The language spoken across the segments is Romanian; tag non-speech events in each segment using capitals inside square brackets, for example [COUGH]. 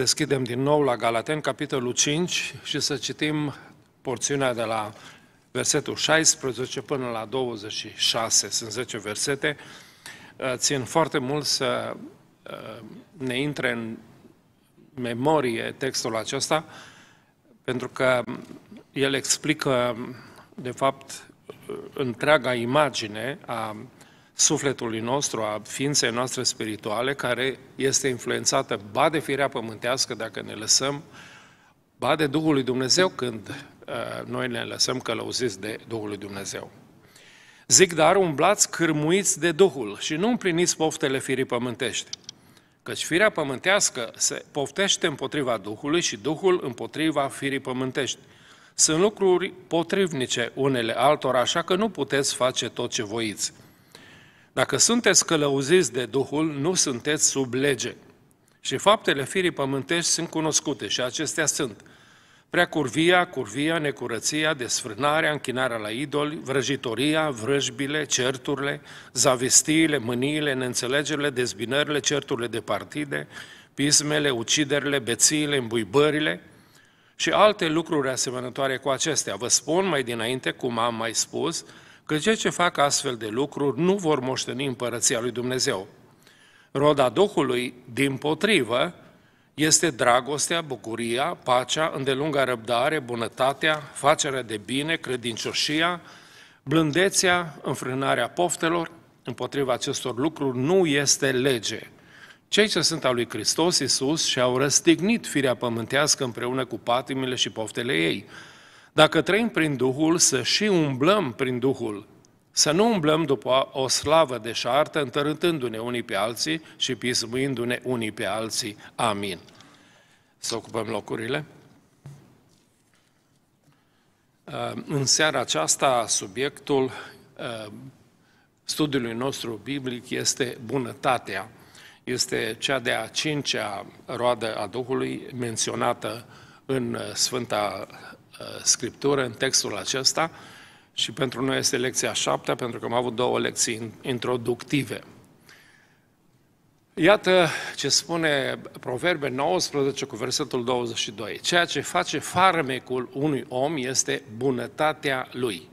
deschidem din nou la Galaten, capitolul 5, și să citim porțiunea de la versetul 16 până la 26. Sunt 10 versete. Uh, țin foarte mult să uh, ne intre în memorie textul acesta, pentru că el explică, de fapt, uh, întreaga imagine a sufletului nostru, a ființei noastre spirituale, care este influențată ba de firea pământească, dacă ne lăsăm, ba de Duhul lui Dumnezeu, când uh, noi ne lăsăm călăuziți de Duhul lui Dumnezeu. Zic, dar umblați cârmuiți de Duhul și nu împliniți poftele firii pământești. Căci firea pământească se poftește împotriva Duhului și Duhul împotriva firii pământești. Sunt lucruri potrivnice unele altora, așa că nu puteți face tot ce voiți. Dacă sunteți călăuziți de Duhul, nu sunteți sub lege. Și faptele firii pământești sunt cunoscute și acestea sunt prea curvia, curvia, necurăția, desfrânarea, închinarea la idoli, vrăjitoria, vrăjbile, certurile, zavistiile, mâniile, neînțelegerile, dezbinările, certurile de partide, pismele, uciderile, bețiile, îmbuibările și alte lucruri asemănătoare cu acestea. Vă spun mai dinainte, cum am mai spus, că cei ce fac astfel de lucruri nu vor moșteni împărăția lui Dumnezeu. Roda Duhului, din potrivă, este dragostea, bucuria, pacea, îndelunga răbdare, bunătatea, facerea de bine, credincioșia, blândețea, înfrânarea poftelor. Împotriva acestor lucruri nu este lege. Cei ce sunt al lui Hristos Iisus și-au răstignit firea pământească împreună cu patimile și poftele ei – dacă trăim prin Duhul, să și umblăm prin Duhul. Să nu umblăm după o slavă de șartă, întărâtându-ne unii pe alții și pismuindu-ne unii pe alții. Amin. Să ocupăm locurile. Uh, în seara aceasta, subiectul uh, studiului nostru biblic este bunătatea. Este cea de-a cincea roadă a Duhului menționată în uh, Sfânta Uh, scriptură, în textul acesta și pentru noi este lecția șaptea, pentru că am avut două lecții introductive. Iată ce spune Proverbe 19 cu versetul 22. Ceea ce face farmecul unui om este bunătatea lui.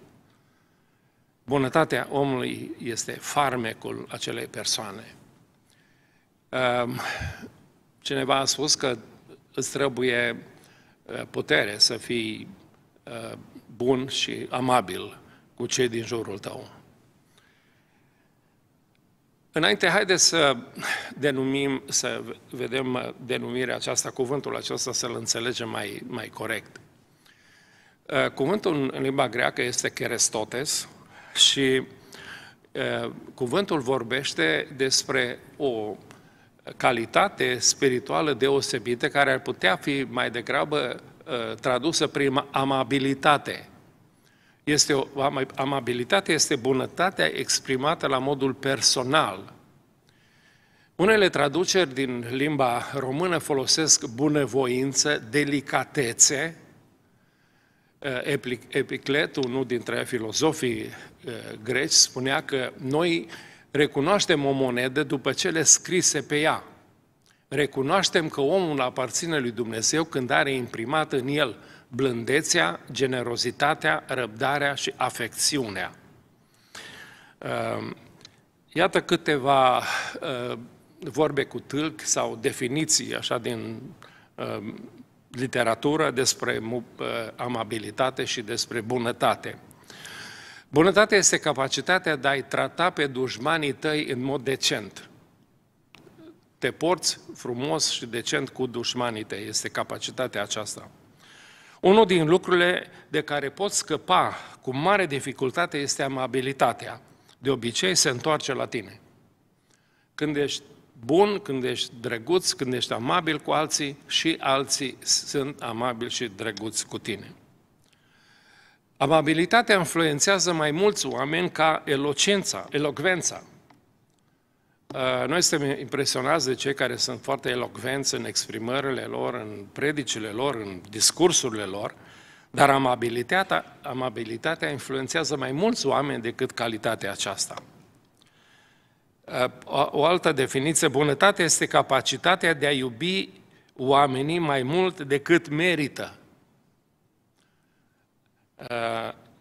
Bunătatea omului este farmecul acelei persoane. Um, cineva a spus că îți trebuie Uh, putere să fii uh, bun și amabil cu cei din jurul tău. Înainte, haideți să denumim, să vedem uh, denumirea aceasta, cuvântul acesta, să-l înțelegem mai, mai corect. Cuvântul în limba greacă este kerestotes și cuvântul vorbește despre o calitate spirituală deosebită care ar putea fi mai degrabă uh, tradusă prin amabilitate. Este o, amabilitatea este bunătatea exprimată la modul personal. Unele traduceri din limba română folosesc bunăvoință, delicatețe. Uh, epicletul unul dintre filozofii uh, greci, spunea că noi Recunoaștem o monedă după cele scrise pe ea. Recunoaștem că omul aparține lui Dumnezeu când are imprimat în el blândețea, generozitatea, răbdarea și afecțiunea. Ehm, iată câteva ehm, vorbe cu tâlc sau definiții așa din ehm, literatură despre amabilitate și despre bunătate. Bunătatea este capacitatea de a-i trata pe dușmanii tăi în mod decent. Te porți frumos și decent cu dușmanii tăi, este capacitatea aceasta. Unul din lucrurile de care poți scăpa cu mare dificultate este amabilitatea. De obicei se întoarce la tine. Când ești bun, când ești drăguț, când ești amabil cu alții și alții sunt amabili și drăguți cu tine. Amabilitatea influențează mai mulți oameni ca elocența, elocvența. Uh, noi suntem impresionați de cei care sunt foarte elocvenți în exprimările lor, în predicile lor, în discursurile lor, dar amabilitatea, amabilitatea influențează mai mulți oameni decât calitatea aceasta. Uh, o altă definiție, bunătatea este capacitatea de a iubi oamenii mai mult decât merită.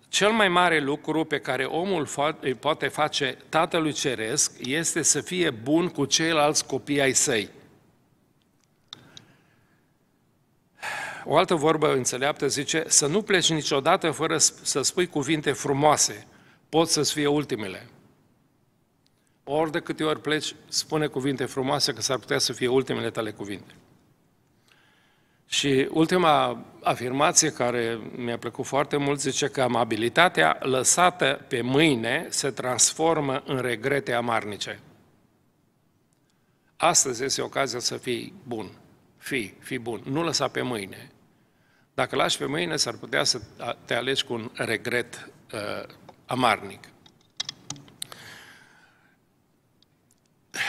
Cel mai mare lucru pe care omul îi poate face Tatălui Ceresc este să fie bun cu ceilalți copii ai săi. O altă vorbă înțeleaptă zice, să nu pleci niciodată fără să spui cuvinte frumoase, pot să-ți fie ultimele. Ori de câte ori pleci, spune cuvinte frumoase, că s-ar putea să fie ultimele tale cuvinte. Și ultima afirmație care mi-a plăcut foarte mult zice că amabilitatea lăsată pe mâine se transformă în regrete amarnice. Astăzi este ocazia să fii bun. Fii, fii bun. Nu lăsa pe mâine. Dacă lași pe mâine, s-ar putea să te alegi cu un regret uh, amarnic.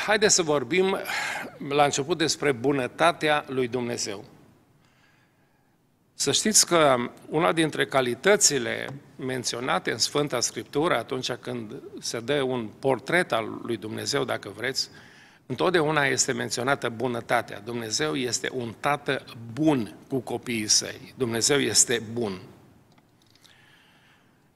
Haideți să vorbim la început despre bunătatea lui Dumnezeu. Să știți că una dintre calitățile menționate în Sfânta Scriptură, atunci când se dă un portret al lui Dumnezeu, dacă vreți, întotdeauna este menționată bunătatea. Dumnezeu este un tată bun cu copiii săi. Dumnezeu este bun.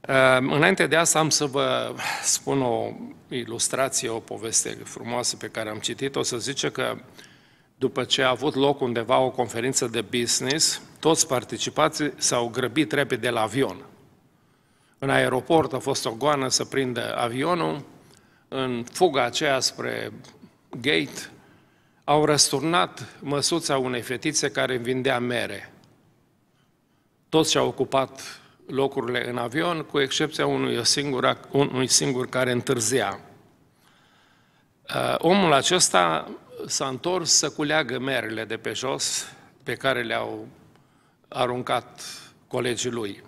Ehm, înainte de asta am să vă spun o ilustrație, o poveste frumoasă pe care am citit-o, să zice că după ce a avut loc undeva o conferință de business, toți participații s-au grăbit repede la avion. În aeroport a fost o goană să prindă avionul, în fuga aceea spre gate, au răsturnat măsuța unei fetițe care vindea mere. Toți și-au ocupat locurile în avion, cu excepția unui singur, unui singur care întârzia. Uh, omul acesta s-a întors să culeagă merele de pe jos pe care le-au aruncat colegii lui.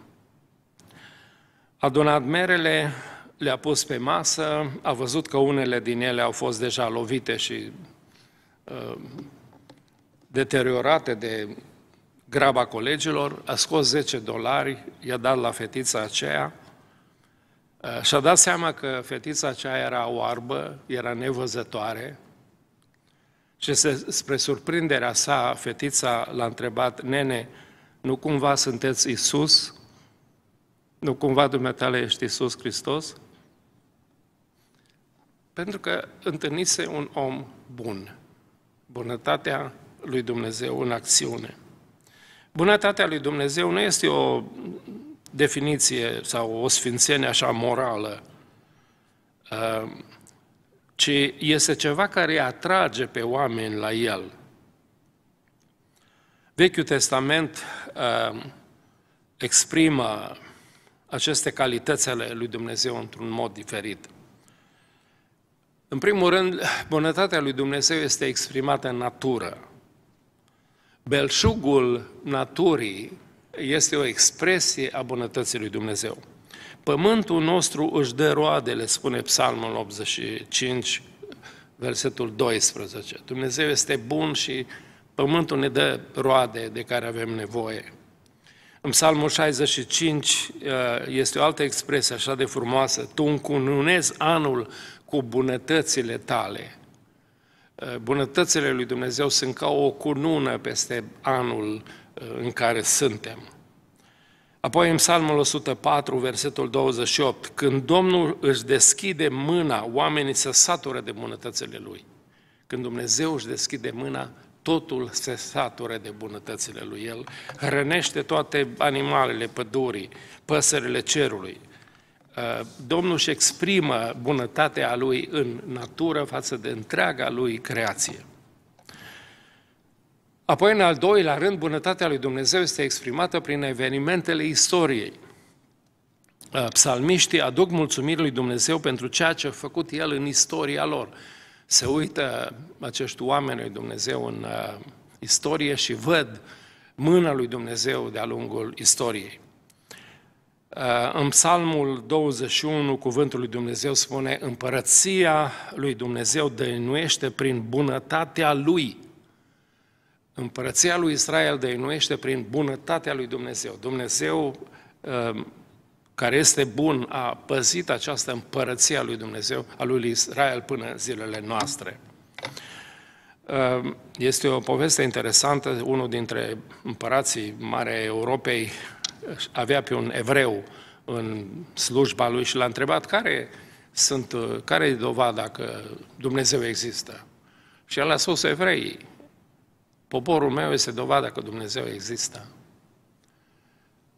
A donat merele, le-a pus pe masă, a văzut că unele din ele au fost deja lovite și uh, deteriorate de graba colegilor, a scos 10 dolari, i-a dat la fetița aceea ă, și-a dat seama că fetița aceea era oarbă, era nevăzătoare și spre surprinderea sa, fetița l-a întrebat, nene, nu cumva sunteți Isus? Nu cumva dumneatale ești Isus Hristos? Pentru că întâlnise un om bun, bunătatea lui Dumnezeu în acțiune. Bunătatea lui Dumnezeu nu este o definiție sau o sfințenie așa morală, ă, ci este ceva care atrage pe oameni la el. Vechiul Testament uh, exprimă aceste calități ale lui Dumnezeu într-un mod diferit. În primul rând, bunătatea lui Dumnezeu este exprimată în natură. Belșugul naturii este o expresie a bunătății lui Dumnezeu. Pământul nostru își dă roadele, spune Psalmul 85, versetul 12. Dumnezeu este bun și pământul ne dă roade de care avem nevoie. În Psalmul 65 uh, este o altă expresie așa de frumoasă. Tu încununezi anul cu bunătățile tale. Uh, bunătățile lui Dumnezeu sunt ca o cunună peste anul uh, în care suntem. Apoi în Psalmul 104, versetul 28, când Domnul își deschide mâna, oamenii se satură de bunătățile Lui. Când Dumnezeu își deschide mâna, totul se satură de bunătățile Lui. El hrănește toate animalele pădurii, păsările cerului. Uh, Domnul își exprimă bunătatea Lui în natură față de întreaga Lui creație. Apoi, în al doilea rând, bunătatea lui Dumnezeu este exprimată prin evenimentele istoriei. Uh, psalmiștii aduc mulțumiri lui Dumnezeu pentru ceea ce a făcut El în istoria lor. Se uită acești oameni lui Dumnezeu în uh, istorie și văd mâna lui Dumnezeu de-a lungul istoriei. Uh, în Psalmul 21, cuvântul lui Dumnezeu spune Împărăția lui Dumnezeu dăinuiește prin bunătatea Lui – Împărăția lui Israel dăinuiește prin bunătatea lui Dumnezeu. Dumnezeu ehm, care este bun a păzit această împărăție a lui Dumnezeu, a lui Israel până zilele noastre. Ehm, este o poveste interesantă, unul dintre împărații mari ai Europei avea pe un evreu în slujba lui și l-a întrebat care, sunt, care e dovada că Dumnezeu există. Și el a spus evreii. Poporul meu este dovada că Dumnezeu există.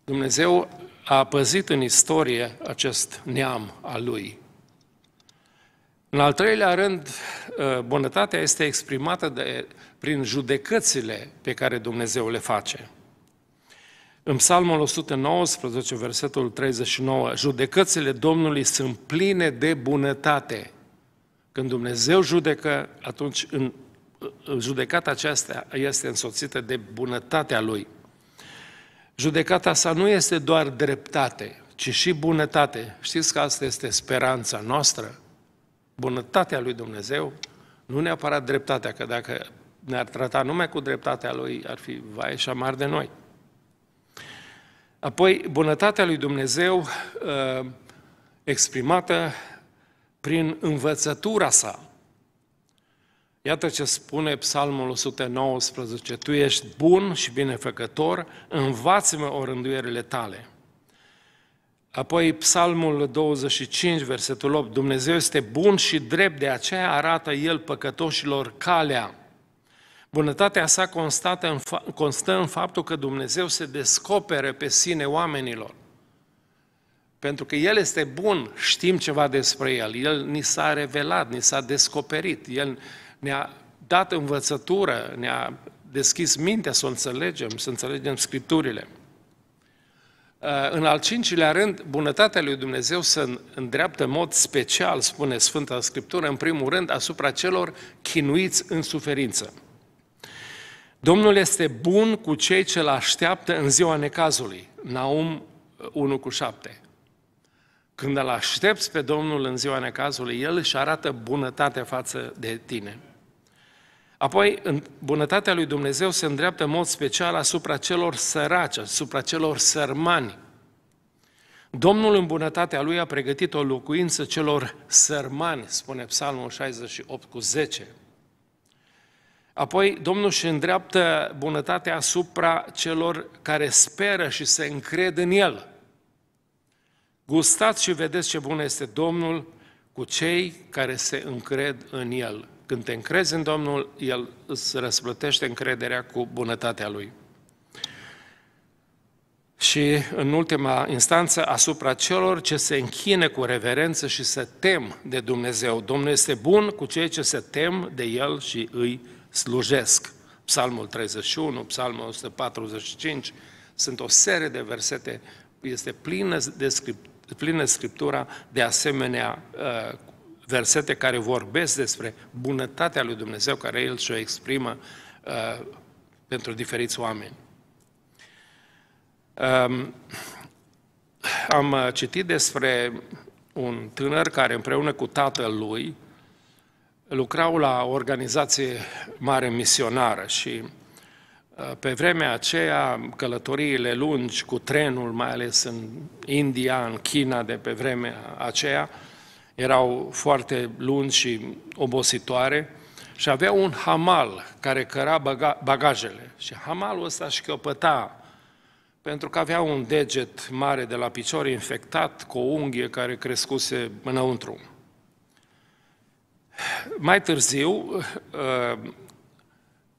Dumnezeu a păzit în istorie acest neam al lui. În al treilea rând, ă, bunătatea este exprimată de, prin judecățile pe care Dumnezeu le face. În Psalmul 119, versetul 39, judecățile Domnului sunt pline de bunătate. Când Dumnezeu judecă, atunci în judecata aceasta este însoțită de bunătatea lui. Judecata sa nu este doar dreptate, ci și bunătate. Știți că asta este speranța noastră? Bunătatea lui Dumnezeu, nu neapărat dreptatea, că dacă ne-ar trata numai cu dreptatea lui, ar fi vai și amar de noi. Apoi, bunătatea lui Dumnezeu uh, exprimată prin învățătura sa, Iată ce spune Psalmul 119, Tu ești bun și binefăcător, învață-mă orânduierile tale. Apoi Psalmul 25, versetul 8, Dumnezeu este bun și drept, de aceea arată El păcătoșilor calea. Bunătatea sa constată în fa- constă în faptul că Dumnezeu se descopere pe sine oamenilor. Pentru că El este bun, știm ceva despre El, El ni s-a revelat, ni s-a descoperit, El ne-a dat învățătură, ne-a deschis mintea să o înțelegem, să înțelegem Scripturile. Uh, în al cincilea rând, bunătatea lui Dumnezeu se îndreaptă în mod special, spune Sfânta Scriptură, în primul rând asupra celor chinuiți în suferință. Domnul este bun cu cei ce îl așteaptă în ziua necazului. Naum 1 uh, cu 7. Când îl aștepți pe Domnul în ziua necazului, El își arată bunătatea față de tine. Apoi, în bunătatea lui Dumnezeu se îndreaptă în mod special asupra celor săraci, asupra celor sărmani. Domnul în bunătatea lui a pregătit o locuință celor sărmani, spune Psalmul 68 cu 10. Apoi Domnul își îndreaptă bunătatea asupra celor care speră și se încred în El. Gustați și vedeți ce bun este Domnul cu cei care se încred în El. Când te încrezi în Domnul, El îți răsplătește încrederea cu bunătatea Lui. Și în ultima instanță, asupra celor ce se închine cu reverență și se tem de Dumnezeu. Domnul este bun cu cei ce se tem de El și îi slujesc. Psalmul 31, Psalmul 145, sunt o serie de versete, este plină, de script, plină Scriptura de asemenea uh, versete care vorbesc despre bunătatea lui Dumnezeu care El și-o exprimă uh, pentru diferiți oameni. Um, am citit despre un tânăr care împreună cu tatăl lui lucrau la o organizație mare misionară și uh, pe vremea aceea călătoriile lungi cu trenul, mai ales în India, în China de pe vremea aceea, uh, erau foarte lungi și obositoare și avea un hamal care căra baga- bagajele. Și hamalul ăsta căpăta pentru că avea un deget mare de la picior infectat cu o unghie care crescuse înăuntru. Mai târziu,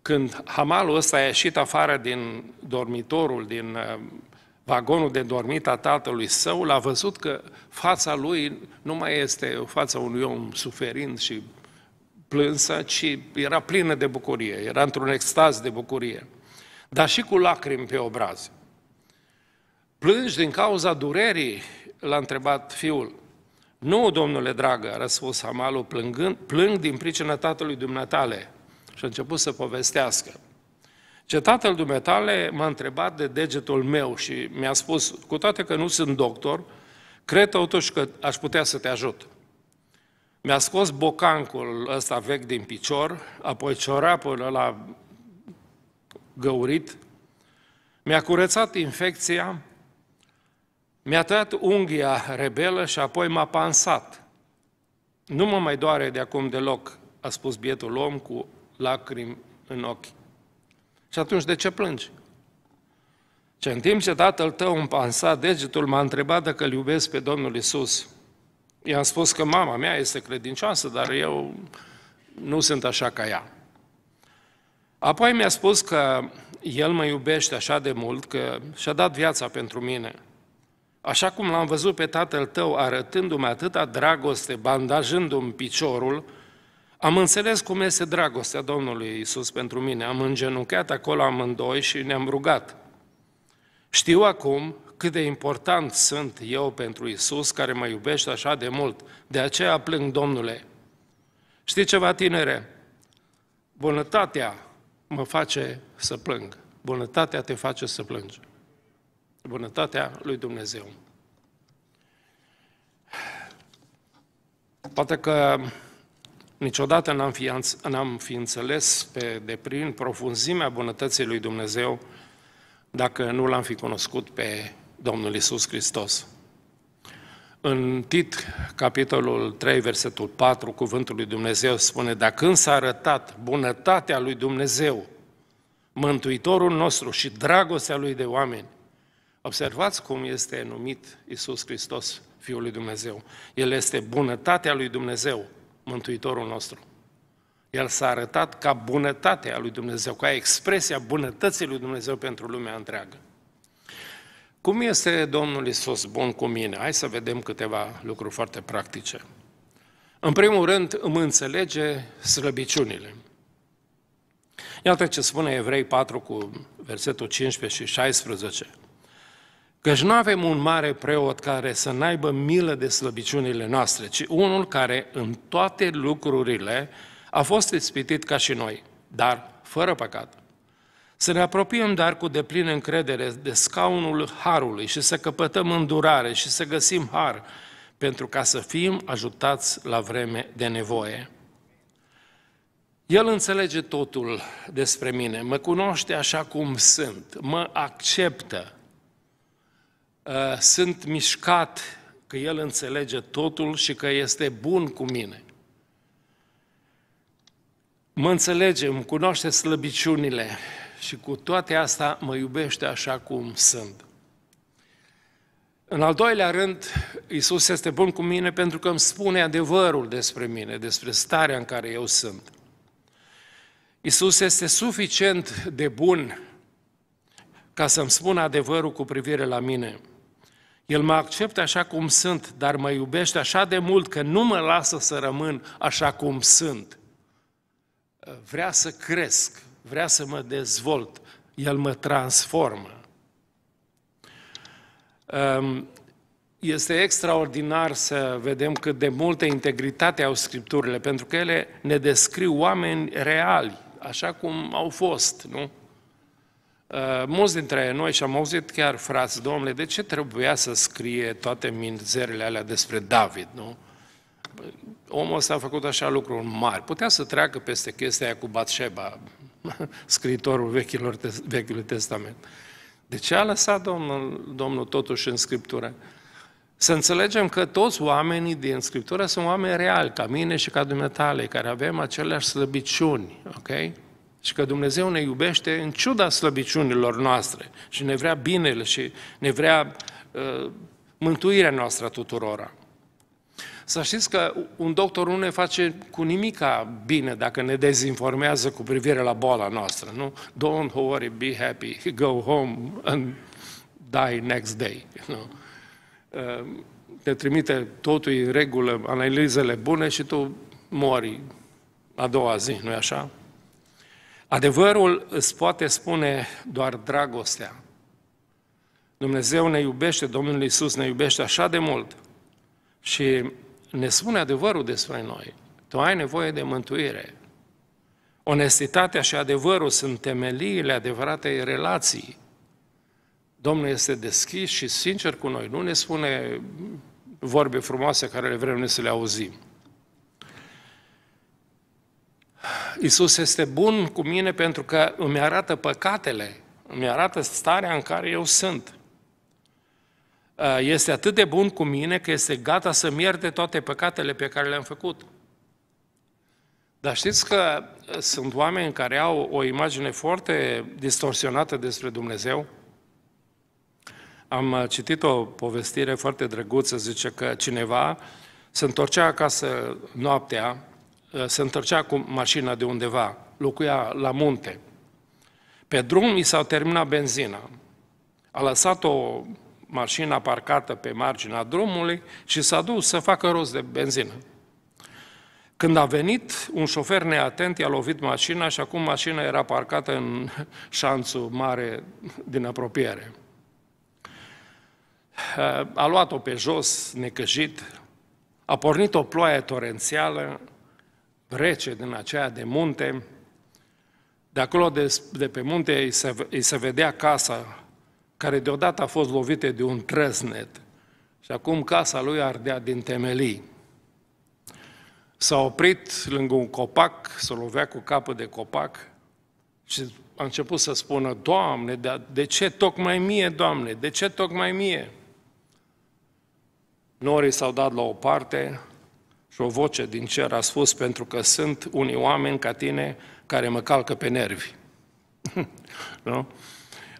când hamalul ăsta a ieșit afară din dormitorul, din vagonul de dormit a tatălui său, l-a văzut că fața lui nu mai este fața unui om suferind și plânsă, ci era plină de bucurie, era într-un extaz de bucurie, dar și cu lacrimi pe obraz. Plângi din cauza durerii? L-a întrebat fiul. Nu, domnule dragă, a răspuns Hamalu plângând, plâng din pricina tatălui dumneatale. Și a început să povestească. Ce tatăl dumetale m-a întrebat de degetul meu și mi-a spus, cu toate că nu sunt doctor, cred totuși că aș putea să te ajut. Mi-a scos bocancul ăsta vechi din picior, apoi ciorapul ăla găurit, mi-a curățat infecția, mi-a tăiat unghia rebelă și apoi m-a pansat. Nu mă mai doare de acum deloc, a spus bietul om cu lacrimi în ochi. Și atunci de ce plângi? Ce în timp ce tatăl tău îmi pansa degetul, m-a întrebat dacă îl iubesc pe Domnul Isus. I-am spus că mama mea este credincioasă, dar eu nu sunt așa ca ea. Apoi mi-a spus că el mă iubește așa de mult că și-a dat viața pentru mine. Așa cum l-am văzut pe tatăl tău arătându-mi atâta dragoste, bandajându-mi piciorul, am înțeles cum este dragostea Domnului Isus pentru mine. Am îngenuncheat acolo amândoi și ne-am rugat. Știu acum cât de important sunt eu pentru Isus care mă iubește așa de mult. De aceea plâng, Domnule. Știi ceva, tinere? Bunătatea mă face să plâng. Bunătatea te face să plângi. Bunătatea lui Dumnezeu. Poate că Niciodată n-am fi, am fi înțeles pe deplin profunzimea bunătății lui Dumnezeu dacă nu l-am fi cunoscut pe Domnul Isus Hristos. În Tit, capitolul 3, versetul 4, cuvântul lui Dumnezeu spune, Dacă când s-a arătat bunătatea lui Dumnezeu, Mântuitorul nostru și dragostea lui de oameni, observați cum este numit Isus Hristos, Fiul lui Dumnezeu. El este bunătatea lui Dumnezeu. Mântuitorul nostru. El s-a arătat ca bunătatea lui Dumnezeu, ca expresia bunătății lui Dumnezeu pentru lumea întreagă. Cum este Domnul Isus bun cu mine? Hai să vedem câteva lucruri foarte practice. În primul rând, îmi înțelege slăbiciunile. Iată ce spune Evrei 4 cu versetul 15 și 16. Căci nu avem un mare preot care să n-aibă milă de slăbiciunile noastre, ci unul care în toate lucrurile a fost ispitit ca și noi, dar fără păcat. Să ne apropiem dar cu deplină încredere de scaunul harului și să căpătăm îndurare și să găsim har pentru ca să fim ajutați la vreme de nevoie. El înțelege totul despre mine, mă cunoaște așa cum sunt, mă acceptă, Uh, sunt mișcat că El înțelege totul și că este bun cu mine. Mă înțelege, îmi cunoaște slăbiciunile și cu toate astea mă iubește așa cum sunt. În al doilea rând, Isus este bun cu mine pentru că îmi spune adevărul despre mine, despre starea în care eu sunt. Isus este suficient de bun ca să-mi spună adevărul cu privire la mine. El mă acceptă așa cum sunt, dar mă iubește așa de mult că nu mă lasă să rămân așa cum sunt. Vrea să cresc, vrea să mă dezvolt, El mă transformă. Ehm, este extraordinar să vedem cât de multă integritate au Scripturile, pentru că ele ne descriu oameni reali, așa cum au fost, nu? Eh, mulți dintre noi și am auzit chiar frați, domnule, de ce trebuia să scrie toate minzerile alea despre David, nu? Omul ăsta a făcut așa lucruri mari. Putea să treacă peste chestia aia cu Batșeba, [LAUGHS] scritorul vechilor, Vechiului Testament. De ce a lăsat Domnul, Domnul totuși în Scriptură? Să înțelegem că toți oamenii din Scriptură sunt oameni reali, ca mine și ca dumneatale, care avem aceleași slăbiciuni, ok? și că Dumnezeu ne iubește în ciuda slăbiciunilor noastre și ne vrea binele și ne vrea uh, mântuirea noastră tuturora. Să știți că un doctor nu ne face cu nimica bine dacă ne dezinformează cu privire la boala noastră, nu? Don't worry, be happy, [LAUGHS] go home and die next day. [LAUGHS] Nu? Uh, te trimite totul în regulă, analizele bune și tu mori a doua zi, nu-i așa? Adevărul îți poate spune doar dragostea. Dumnezeu ne iubește, Domnul Iisus ne iubește așa de mult și ne spune adevărul despre noi. Tu ai nevoie de mântuire. Onestitatea și adevărul sunt temeliile adevăratei relații. Domnul este deschis și sincer cu noi, nu ne spune vorbe frumoase care le vrem noi să le auzim. Isus este bun cu mine pentru că îmi arată păcatele, îmi arată starea în care eu sunt. Este atât de bun cu mine că este gata să-mi ierte toate păcatele pe care le-am făcut. Dar știți că sunt oameni care au o imagine foarte distorsionată despre Dumnezeu? Am citit o povestire foarte drăguță, zice că cineva se întorcea acasă noaptea Eh, se întorcea cu mașina de undeva, locuia la munte. Pe drum i s-a terminat benzina. A lăsat o mașină parcată pe marginea drumului și s-a dus să facă rost de benzină. Când a venit, un șofer neatent i-a lovit mașina și acum mașina era parcată în [LAUGHS] șanțul mare din apropiere. Eh, a luat-o pe jos, necăjit, a pornit o ploaie torențială, rece din aceea de munte. De acolo, de, de pe munte, îi se, îi se vedea casa care deodată a fost lovită de un trăsnet și acum casa lui ardea din temelii. S-a oprit lângă un copac, s-a lovea cu capul de copac și a început să spună, Doamne, de, de ce tocmai mie, Doamne, de ce tocmai mie? Norii s-au dat la o parte, și o voce din cer a spus, pentru că sunt unii oameni ca tine care mă calcă pe nervi. [LAUGHS] nu?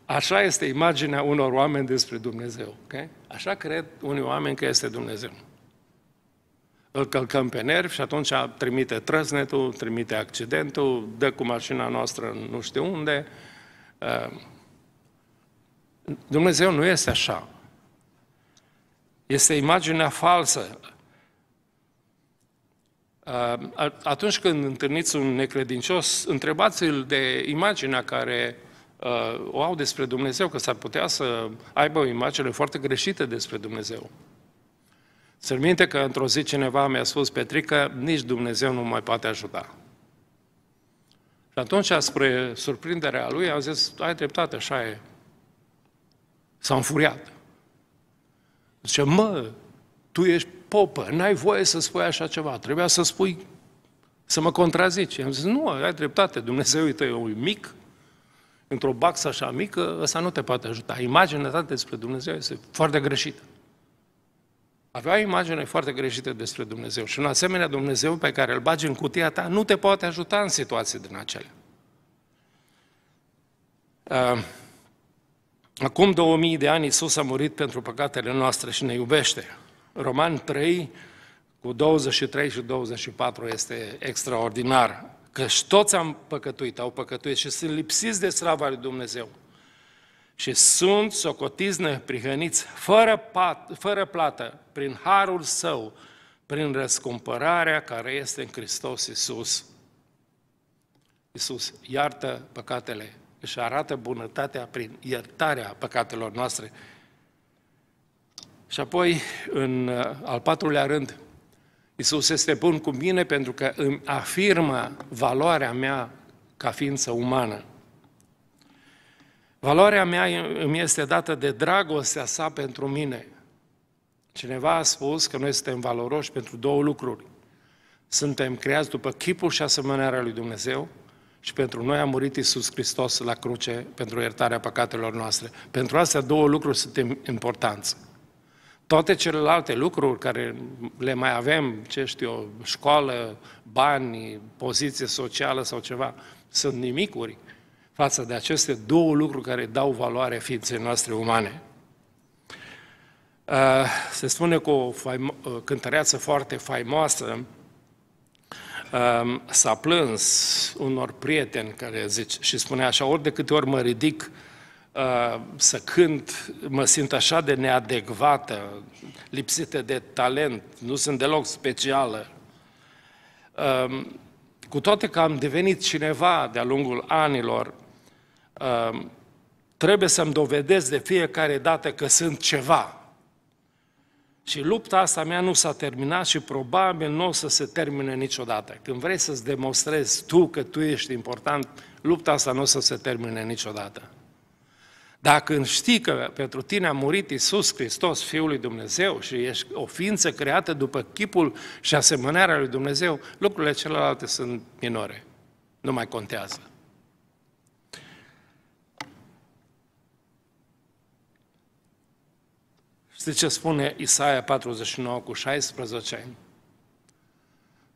Așa este imaginea unor oameni despre Dumnezeu. Okay? Așa cred unii oameni că este Dumnezeu. Îl călcăm pe nervi și atunci trimite trăsnetul, trimite accidentul, dă cu mașina noastră nu știu unde. Ă, Dumnezeu nu este așa. Este imaginea falsă atunci când întâlniți un necredincios, întrebați-l de imaginea care o au despre Dumnezeu, că s-ar putea să aibă o imagine foarte greșită despre Dumnezeu. să minte că într-o zi cineva mi-a spus, Petrică, nici Dumnezeu nu mai poate ajuta. Și atunci, spre surprinderea lui, am zis, ai dreptate, așa e. S-a înfuriat. Zice, mă, tu ești popă, n-ai voie să spui așa ceva, trebuia să spui, să mă contrazici. Am zis, nu, ai dreptate, Dumnezeu, uite, e un mic, într-o baxă așa mică, ăsta nu te poate ajuta. Imaginea ta despre Dumnezeu este foarte greșită. Avea o imagine foarte greșită despre Dumnezeu și un asemenea Dumnezeu pe care îl bagi în cutia ta nu te poate ajuta în situații din acelea. Uh, acum 2000 de ani Iisus a murit pentru păcatele noastre și ne iubește. Roman 3, cu 23 și 24 este extraordinar. Că și toți am păcătuit, au păcătuit și sunt lipsiți de slava lui Dumnezeu. Și sunt socotiți neprihăniți fără, pat, fără plată, prin harul său, prin răscumpărarea care este în Hristos Isus. Isus iartă păcatele, își arată bunătatea prin iertarea păcatelor noastre și apoi, în uh, al patrulea rând, Isus este bun cu mine pentru că îmi afirmă valoarea mea ca ființă umană. Valoarea mea îmi este dată de dragostea sa pentru mine. Cineva a spus că noi suntem valoroși pentru două lucruri. Suntem creați după chipul și asemănarea lui Dumnezeu și pentru noi a murit Isus Hristos la cruce pentru iertarea păcatelor noastre. Pentru astea două lucruri suntem importanți toate celelalte lucruri care le mai avem, ce știu școală, bani, poziție socială sau ceva, sunt nimicuri față de aceste două lucruri care dau valoare ființei noastre umane. Uh, se spune că o uh, cântăreață foarte faimoasă um, s-a plâns unor prieteni care zic și spune așa, ori de câte ori mă ridic, Uh, să cânt, mă simt așa de neadecvată, lipsită de talent, nu sunt deloc specială. Um, cu toate că am devenit cineva de-a lungul anilor, um, trebuie să-mi dovedesc de fiecare dată că sunt ceva. Și lupta asta mea nu s-a terminat și probabil nu o să se termine niciodată. Când vrei să-ți demonstrezi tu că tu ești important, lupta asta nu o să se termine niciodată. Dacă știi că pentru tine a murit Isus Hristos, Fiul lui Dumnezeu, și ești o ființă creată după chipul și asemănarea lui Dumnezeu, lucrurile celelalte sunt minore. Nu mai contează. Știți ce spune Isaia 49 cu 16?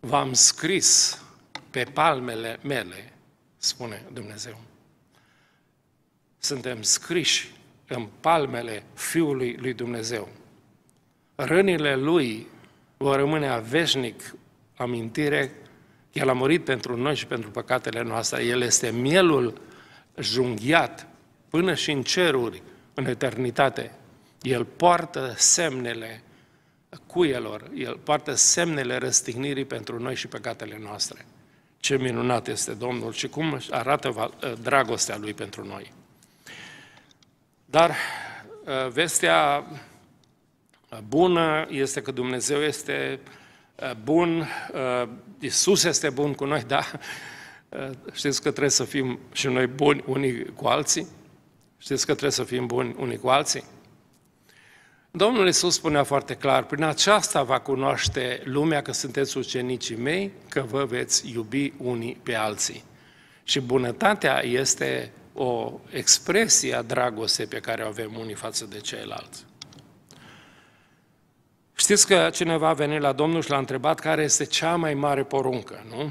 V-am scris pe palmele mele, spune Dumnezeu suntem scriși în palmele Fiului lui Dumnezeu. Rănile lui vor rămâne veșnic amintire el a murit pentru noi și pentru păcatele noastre. El este mielul junghiat până și în ceruri, în eternitate. El poartă semnele cuielor, El poartă semnele răstignirii pentru noi și păcatele noastre. Ce minunat este Domnul și cum arată dragostea Lui pentru noi. Dar uh, vestea uh, bună este că Dumnezeu este uh, bun, Isus este bun cu noi, [LAUGHS] da? Știți că trebuie să fim și noi buni unii cu alții? Știți că trebuie să fim buni unii cu alții? Domnul Isus spunea foarte clar, prin aceasta va cunoaște lumea că sunteți ucenicii mei, că vă veți iubi unii pe alții. Și bunătatea este o expresie a dragostei pe care o avem unii față de ceilalți. Știți că cineva a venit la Domnul și l-a întrebat care este cea mai mare poruncă, nu?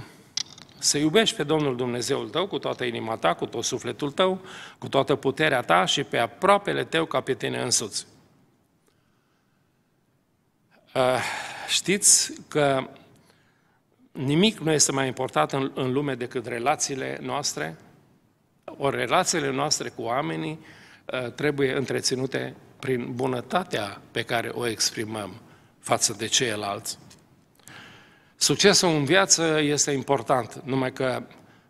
Să iubești pe Domnul Dumnezeul tău cu toată inima ta, cu tot sufletul tău, cu toată puterea ta și pe aproapele tău ca pe tine însuți. Uh, știți că nimic nu este mai important în lume decât relațiile noastre? Ori relațiile noastre cu oamenii uh, trebuie întreținute prin bunătatea pe care o exprimăm față de ceilalți. Succesul în viață este important, numai că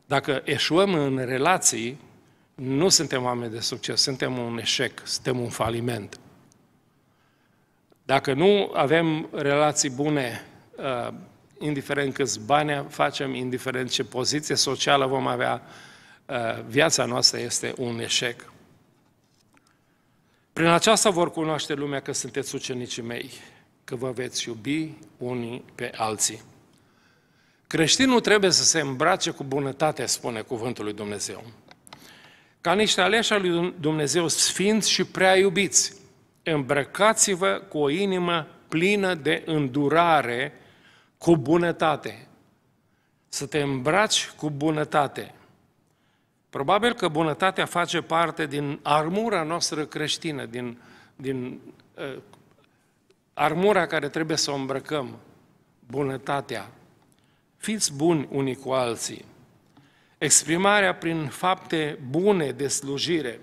dacă eșuăm în relații, nu suntem oameni de succes, suntem un eșec, suntem un faliment. Dacă nu avem relații bune, uh, indiferent câți bani facem, indiferent ce poziție socială vom avea, Eh, viața noastră este un eșec. Prin aceasta vor cunoaște lumea că sunteți ucenicii mei, că vă veți iubi unii pe alții. Creștinul trebuie să se îmbrace cu bunătate, spune cuvântul lui Dumnezeu. Ca niște aleși al lui Dumnezeu sfinți și prea iubiți, îmbrăcați-vă cu o inimă plină de îndurare, cu bunătate. Să te îmbraci cu bunătate. Probabil că bunătatea face parte din armura noastră creștină, din, din uh, armura care trebuie să o îmbrăcăm, bunătatea. Fiți buni unii cu alții. Exprimarea prin fapte bune de slujire.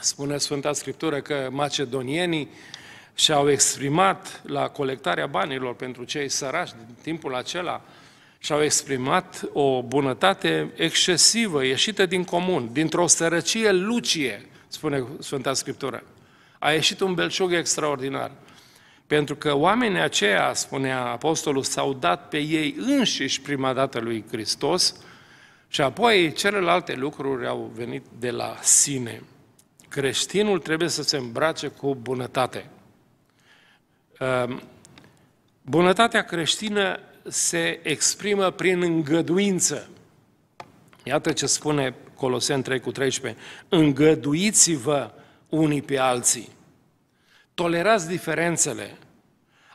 Spune Sfânta Scriptură că macedonienii și-au exprimat la colectarea banilor pentru cei sărași din timpul acela uh, și-au exprimat o bunătate excesivă, ieșită din comun, dintr-o sărăcie lucie, spune Sfânta Scriptură. A ieșit un belșug extraordinar. Pentru că oamenii aceia, spunea Apostolul, s-au dat pe ei înșiși prima dată lui Hristos și apoi celelalte lucruri au venit de la sine. Creștinul trebuie să se îmbrace cu bunătate. Ehm, bunătatea creștină se exprimă prin îngăduință. Iată ce spune Colosen 3 cu 13. Îngăduiți-vă unii pe alții. Tolerați diferențele.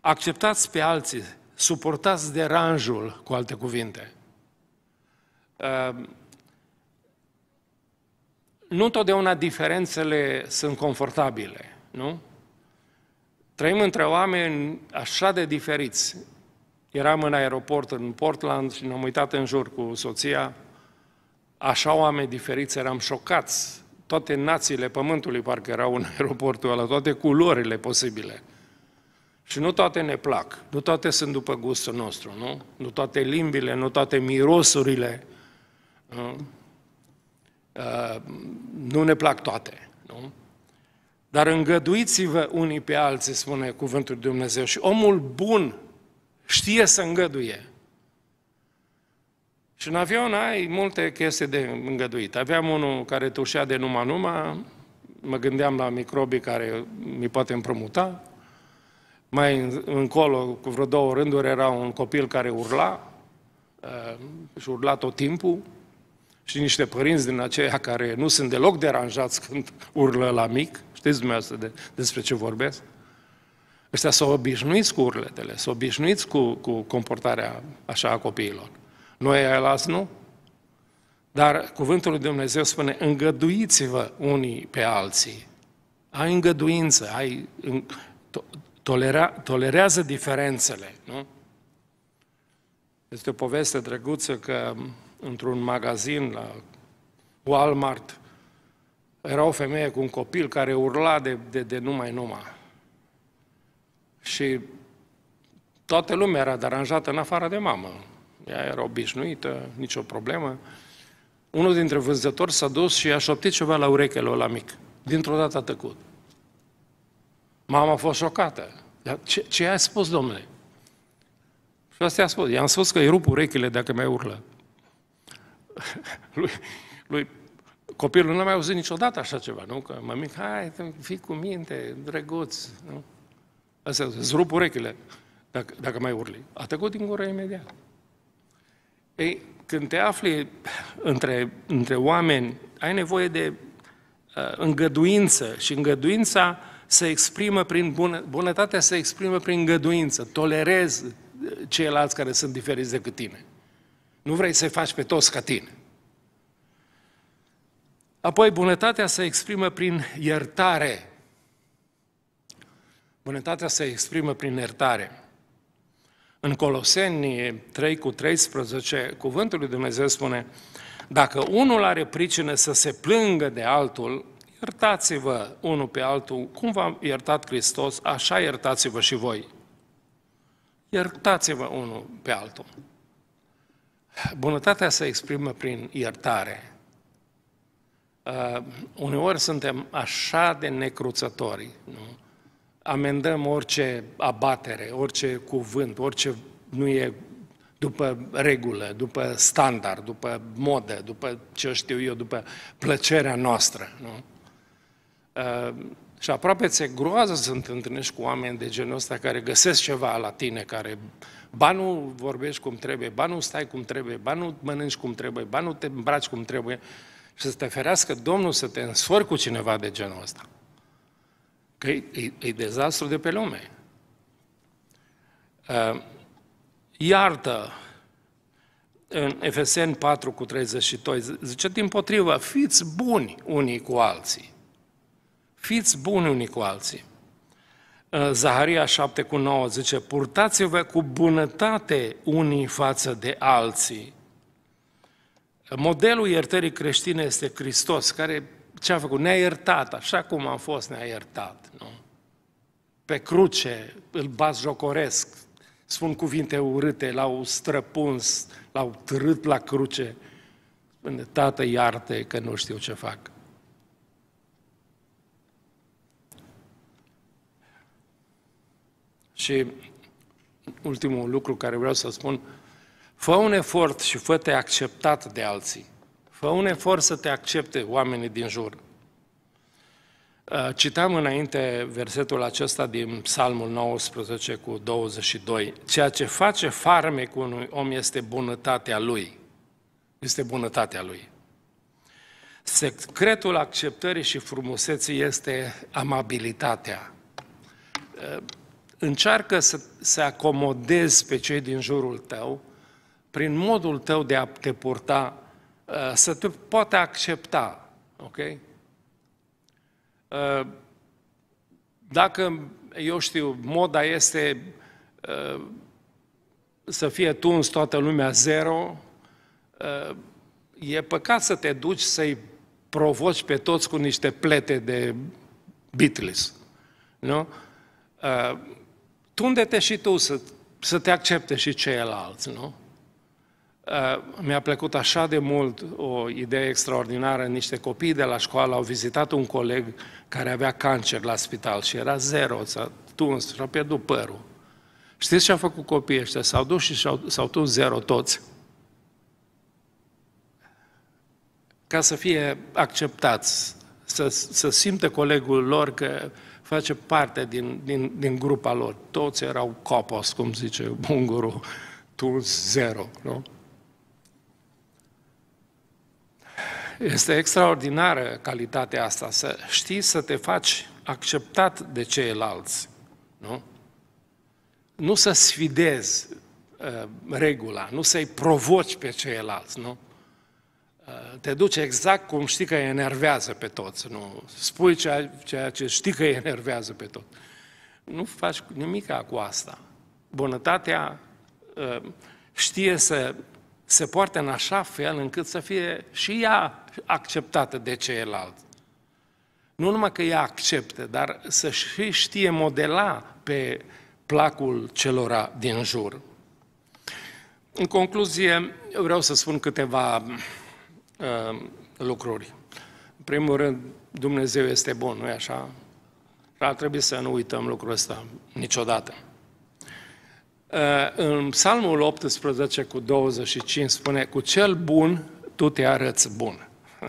Acceptați pe alții. Suportați deranjul, cu alte cuvinte. Ehm, nu întotdeauna diferențele sunt confortabile, nu? Trăim între oameni așa de diferiți. Eram în aeroport în Portland și ne-am uitat în jur cu soția. Așa oameni diferiți, eram șocați. Toate națiile pământului parcă erau în [LAUGHS] aeroportul ăla, toate culorile posibile. Și nu toate ne plac, nu toate sunt după gustul nostru, nu? Nu toate limbile, nu toate mirosurile. Nu, uh, nu ne plac toate, nu? Dar îngăduiți-vă unii pe alții, spune cuvântul Dumnezeu. Și omul bun știe să îngăduie. Și în avion ai multe chestii de îngăduit. Aveam unul care tușea de numai numai, mă gândeam la microbii care mi poate împrumuta. Mai încolo, cu vreo două rânduri, era un copil care urla uh, și urla tot timpul și niște părinți din aceia care nu sunt deloc deranjați când urlă la mic. Știți dumneavoastră de, despre ce vorbesc? Ăștia s-au obișnuit cu urletele, s-au obișnuit cu, cu comportarea așa a copiilor. Noi ai las, nu? Dar cuvântul lui Dumnezeu spune, îngăduiți-vă unii pe alții. Ai îngăduință, ai, to, tolera, tolerează diferențele, nu? Este o poveste drăguță că într-un magazin la Walmart era o femeie cu un copil care urla de, de, de numai numai. Și toată lumea era deranjată în afară de mamă. Ea era obișnuită, nicio problemă. Unul dintre vânzători s-a dus și a șoptit ceva la urechele la mic. Dintr-o dată a tăcut. Mama a fost șocată. Dar ce, ce ai spus, domnule? Și asta i-a spus. I-am spus că îi rup urechile dacă mai urlă. [LAUGHS] lui, lui, copilul nu a mai auzit niciodată așa ceva, nu? Că mămic, hai, fii cu minte, drăguț, nu? Asta îți rup urechile dacă, dacă mai urli. A tăcut din gură imediat. Ei, când te afli între, între oameni, ai nevoie de uh, îngăduință și îngăduința se exprimă prin bună, bunătatea se exprimă prin îngăduință. Tolerezi uh, ceilalți care sunt diferiți decât tine. Nu vrei să-i faci pe toți ca tine. Apoi, bunătatea se exprimă prin iertare. Bunătatea se exprimă prin iertare. În Coloseni 3 cu 13, cuvântul lui Dumnezeu spune Dacă unul are pricină să se plângă de altul, iertați-vă unul pe altul. Cum v-a iertat Hristos, așa iertați-vă și voi. Iertați-vă unul pe altul. Bunătatea se exprimă prin iertare. Uh, uneori suntem așa de necruțători, nu? amendăm orice abatere, orice cuvânt, orice nu e după regulă, după standard, după modă, după ce știu eu, după plăcerea noastră. Nu? Uh, și aproape ți-e groază să te întâlnești cu oameni de genul ăsta care găsesc ceva la tine, care ba nu vorbești cum trebuie, ba nu stai cum trebuie, ba nu mănânci cum trebuie, ba nu te îmbraci cum trebuie și să te ferească Domnul să te însori cu cineva de genul ăsta. Că e, e, e dezastru de pe lume. Uh, iartă, în Efeseni 4 cu 32, zice, din potrivă, fiți buni unii cu alții. Fiți buni unii cu alții. Uh, Zaharia 7 cu 9 zice, purtați-vă cu bunătate unii față de alții. Modelul iertării creștine este Hristos, care ce a făcut? Ne-a iertat, așa cum am fost, ne-a iertat. Nu? Pe cruce îl jocoresc, spun cuvinte urâte, l-au străpuns, l-au târât la cruce. Spune, tată, iarte că nu știu ce fac. Și ultimul lucru care vreau să spun, fă un efort și fă-te acceptat de alții. Fă un efort să te accepte oamenii din jur. Uh, citam înainte versetul acesta din Psalmul 19 cu 22. Ceea ce face cu unui om este bunătatea lui. Este bunătatea lui. Secretul acceptării și frumuseții este amabilitatea. Uh, încearcă să, să acomodezi pe cei din jurul tău prin modul tău de a te purta Uh, să te poată accepta. Ok? Uh, dacă, eu știu, moda este uh, să fie tuns toată lumea zero, e păcat să te duci să-i provoci pe toți cu niște plete de Beatles. Nu? Tunde-te și tu să, să te accepte și ceilalți, nu? Uh, mi-a plăcut așa de mult o idee extraordinară. Niște copii de la școală au vizitat un coleg care avea cancer la spital și era zero, s-a tuns și-a pierdut părul. Știți ce au făcut copiii ăștia? S-au dus și s-au, s-au tuns zero toți. Ca să fie acceptați, să, să simte colegul lor că face parte din, din, din grupa lor. Toți erau copos, cum zice ungurul, tuns zero, nu? Este extraordinară calitatea asta, să știi să te faci acceptat de ceilalți, nu? Nu să sfidezi uh, regula, nu să-i provoci pe ceilalți, nu? Uh, te duci exact cum știi că îi enervează pe toți, nu? Spui ceea, ceea ce știi că îi enervează pe toți. Nu faci nimic cu asta. Bunătatea uh, știe să se poartă în așa fel încât să fie și ea acceptată de ceilalți. Nu numai că ea acceptă, dar să și știe modela pe placul celora din jur. În concluzie, vreau să spun câteva uh, lucruri. În primul rând, Dumnezeu este bun, nu-i așa? Dar trebuie să nu uităm lucrul ăsta niciodată. Uh, în Psalmul 18 cu 25 spune, cu cel bun tu te arăți bun. [LAUGHS]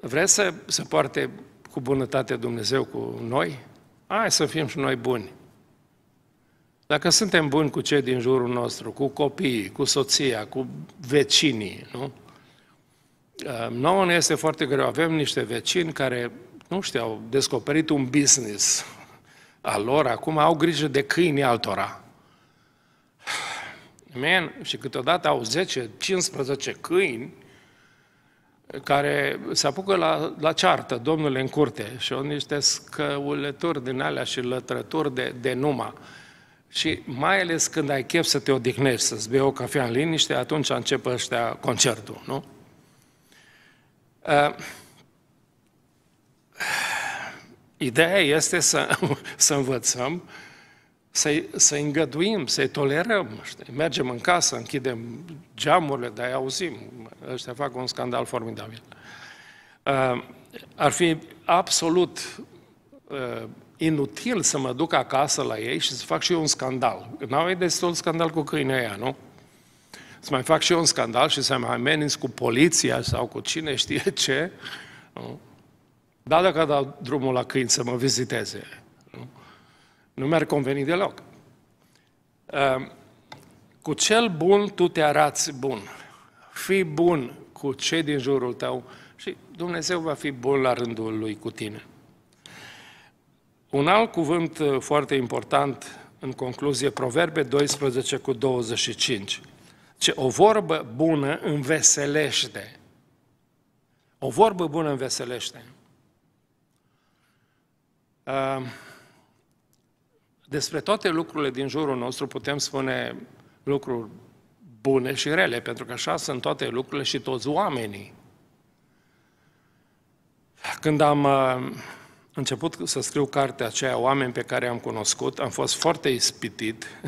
Vreți să se poarte cu bunătate Dumnezeu cu noi? Hai să fim și noi buni. Dacă suntem buni cu cei din jurul nostru, cu copiii, cu soția, cu vecinii, nu? Uh, nouă ne este foarte greu. Avem niște vecini care, nu știu, au descoperit un business a lor, acum au grijă de câinii altora. Man, și câteodată au 10-15 câini care se apucă la, la ceartă, domnule, în curte, și au niște scăuleturi din alea și lătrături de, de numa. Și mai ales când ai chef să te odihnești, să-ți bei o cafea în liniște, atunci începe ăștia concertul, nu? Uh, Ideea este să, [LAUGHS] să învățăm, să-i, să îngăduim, să-i tolerăm. Știi? Mergem în casă, închidem geamurile, dar auzim. Ăștia fac un scandal formidabil. Uh, ar fi absolut uh, inutil să mă duc acasă la ei și să fac și eu un scandal. N-au ei destul scandal cu câinea aia, nu? Să mai fac și eu un scandal și să mai ameninț cu poliția sau cu cine știe ce. Nu? Da, dacă a dat drumul la câini să mă viziteze. Nu, nu mi-ar conveni deloc. Ehm, cu cel bun tu te arați bun. Fii bun cu cei din jurul tău și Dumnezeu va fi bun la rândul lui cu tine. Un alt cuvânt eh, foarte important în concluzie, Proverbe 12 cu 25. Ce o vorbă bună înveselește. O vorbă bună înveselește. Despre toate lucrurile din jurul nostru putem spune lucruri bune și rele, pentru că așa sunt toate lucrurile și toți oamenii. Când am început să scriu cartea aceea, oameni pe care am cunoscut, am fost foarte ispitit, [LAUGHS]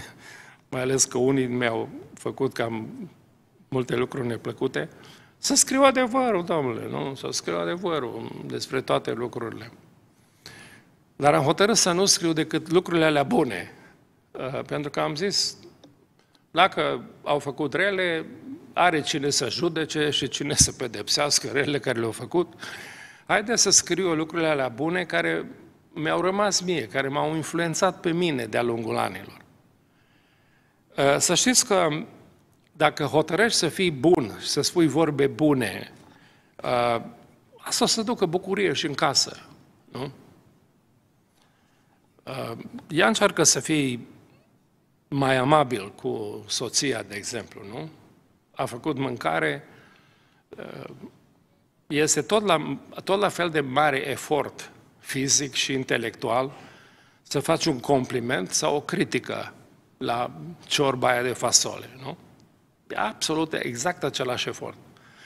mai ales că unii mi-au făcut cam multe lucruri neplăcute, să scriu adevărul, domnule, nu? Să scriu adevărul despre toate lucrurile. Dar am hotărât să nu scriu decât lucrurile alea bune. Uh, pentru că am zis, dacă au făcut rele, are cine să judece și cine să pedepsească rele care le-au făcut. Haideți să scriu lucrurile alea bune care mi-au rămas mie, care m-au influențat pe mine de-a lungul anilor. Uh, să știți că dacă hotărăști să fii bun și să spui vorbe bune, uh, asta o să ducă bucurie și în casă. Nu? Uh, ea încearcă să fie mai amabil cu soția, de exemplu, nu? A făcut mâncare, uh, este tot la, tot la fel de mare efort fizic și intelectual să faci un compliment sau o critică la ciorba aia de fasole, nu? E absolut exact același efort.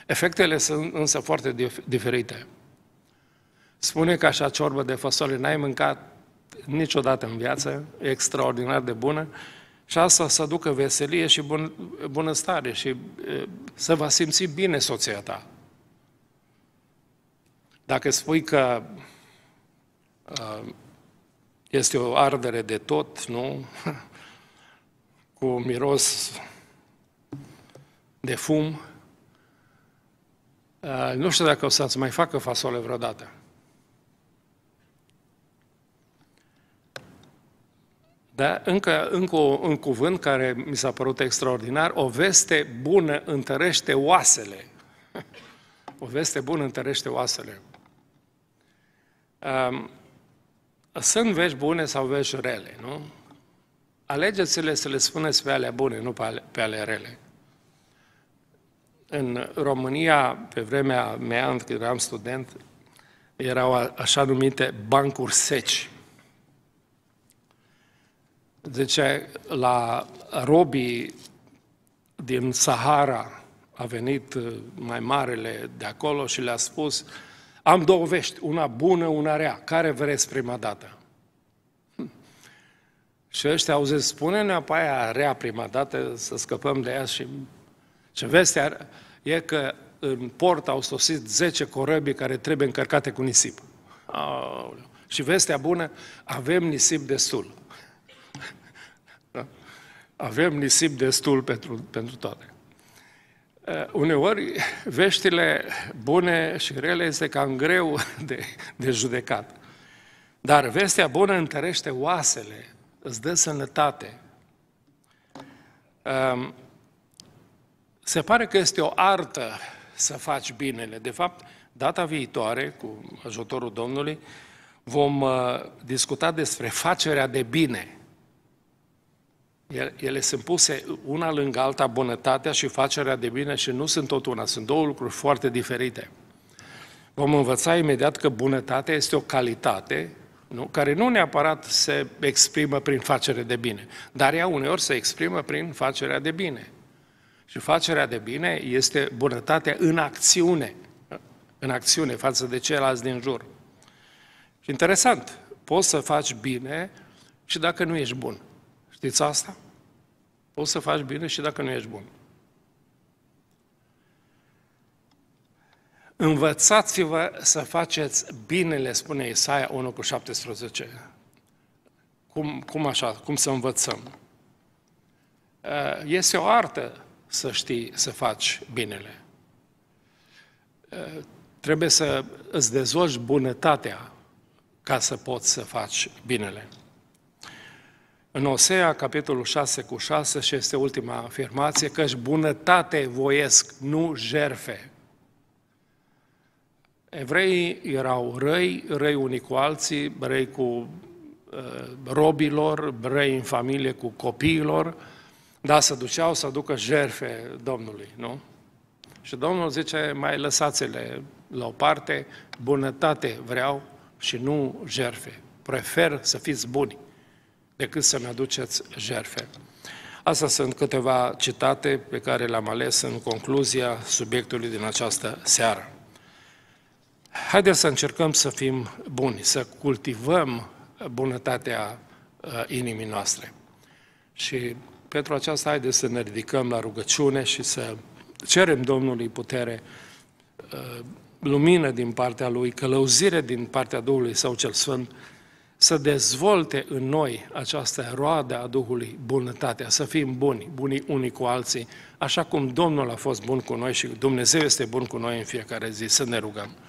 Efectele sunt însă foarte diferite. Spune că așa ciorbă de fasole n-ai mâncat niciodată în viață, extraordinar de bună, și asta să aducă veselie și bun, bunăstare și să va simți bine soția ta. Dacă spui că este o ardere de tot, nu? [LAUGHS] Cu miros de fum. Nu știu dacă o să-ți mai facă fasole vreodată. Da? Încă, încă un cuvânt care mi s-a părut extraordinar, o veste bună întărește oasele. O veste bună întărește oasele. sunt vești bune sau vești rele, nu? Alegeți-le să le spuneți pe ale bune, nu pe ale, pe ale rele. În România, pe vremea mea, când eram student, erau așa numite bancuri seci. Zice, la robii din Sahara a venit uh, mai marele de acolo și le-a spus, am două vești, una bună, una rea, care vreți prima dată? Hm. Și ăștia au zis, spune-ne pe aia rea prima dată, să scăpăm de ea și... Ce vestea e că în port au sosit 10 corăbii care trebuie încărcate cu nisip. Aoleu. Și vestea bună, avem nisip destul avem nisip destul pentru, pentru toate. Eh, uneori, veștile bune și rele este cam greu [LAUGHS] de, de judecat. Dar vestea bună întărește oasele, îți dă sănătate. Ehm, se pare că este o artă să faci binele. De fapt, data viitoare, cu ajutorul Domnului, vom eh, discuta despre facerea de bine – ele sunt puse una lângă alta, bunătatea și facerea de bine, și nu sunt tot una, sunt două lucruri foarte diferite. Vom învăța imediat că bunătatea este o calitate nu? care nu neapărat se exprimă prin facere de bine, dar ea uneori se exprimă prin facerea de bine. Și facerea de bine este bunătatea în acțiune, în acțiune față de ceilalți din jur. Și interesant, poți să faci bine și dacă nu ești bun. Știți asta? Poți să faci bine și dacă nu ești bun. Învățați-vă să faceți binele, spune Isaia 1 cu 17. Cum, cum așa? Cum să învățăm? Este o artă să știi să faci binele. Trebuie să îți dezvolți bunătatea ca să poți să faci binele. În Osea, capitolul 6 cu 6, și este ultima afirmație, căci bunătate voiesc, nu jerfe. Evreii erau răi, răi unii cu alții, răi cu uh, robilor, răi în familie cu copiilor, dar se duceau să aducă jerfe Domnului, nu? Și Domnul zice, mai lăsați-le la o parte, bunătate vreau și nu jerfe. Prefer să fiți buni decât să-mi aduceți jerfe. Astea sunt câteva citate pe care le-am ales în concluzia subiectului din această seară. Haideți să încercăm să fim buni, să cultivăm bunătatea uh, inimii noastre. Și pentru aceasta haideți să ne ridicăm la rugăciune și să cerem Domnului putere, uh, lumină din partea Lui, călăuzire din partea Duhului sau cel Sfânt, să dezvolte în noi această roadă a Duhului, bunătatea, să fim buni, buni unii cu alții, așa cum Domnul a fost bun cu noi și Dumnezeu este bun cu noi în fiecare zi, să ne rugăm.